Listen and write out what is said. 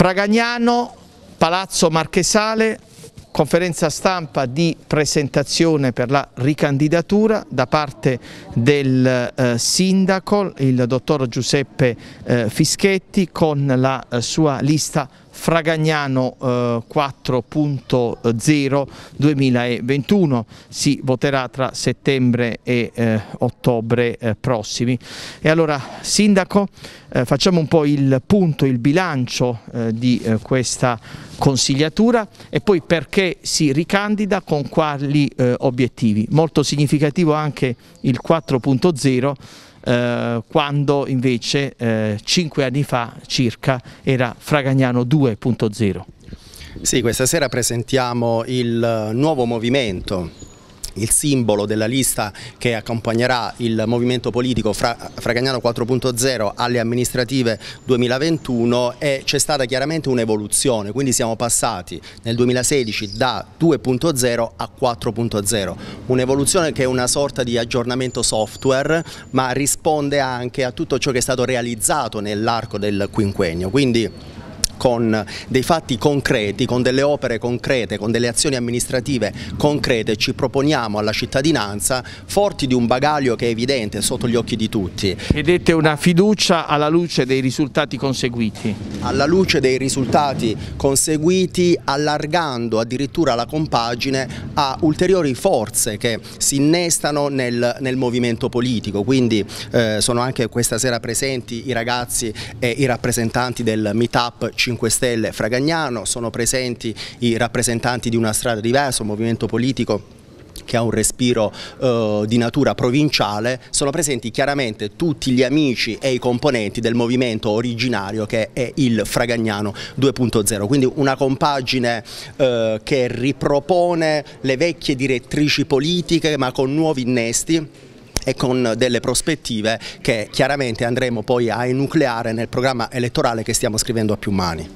Fragagnano, Palazzo Marchesale, conferenza stampa di presentazione per la ricandidatura da parte del eh, sindaco, il dottor Giuseppe eh, Fischetti, con la eh, sua lista Fragagnano 4.0 eh, 2021 si voterà tra settembre e eh, ottobre eh, prossimi. E allora Sindaco eh, facciamo un po' il punto, il bilancio eh, di eh, questa consigliatura e poi perché che si ricandida con quali eh, obiettivi. Molto significativo anche il 4.0 eh, quando invece eh, 5 anni fa circa era Fragagnano 2.0. Sì, questa sera presentiamo il eh, nuovo movimento il simbolo della lista che accompagnerà il movimento politico Fra Fragagnano 4.0 alle amministrative 2021 e c'è stata chiaramente un'evoluzione, quindi siamo passati nel 2016 da 2.0 a 4.0, un'evoluzione che è una sorta di aggiornamento software ma risponde anche a tutto ciò che è stato realizzato nell'arco del quinquennio, quindi con dei fatti concreti, con delle opere concrete, con delle azioni amministrative concrete, ci proponiamo alla cittadinanza forti di un bagaglio che è evidente sotto gli occhi di tutti. Chiedete una fiducia alla luce dei risultati conseguiti? Alla luce dei risultati conseguiti, allargando addirittura la compagine a ulteriori forze che si innestano nel, nel movimento politico, quindi eh, sono anche questa sera presenti i ragazzi e i rappresentanti del Meetup 5 5 Stelle Fragagnano, sono presenti i rappresentanti di una strada diversa, un movimento politico che ha un respiro eh, di natura provinciale, sono presenti chiaramente tutti gli amici e i componenti del movimento originario che è il Fragagnano 2.0, quindi una compagine eh, che ripropone le vecchie direttrici politiche ma con nuovi innesti e con delle prospettive che chiaramente andremo poi a enucleare nel programma elettorale che stiamo scrivendo a più mani.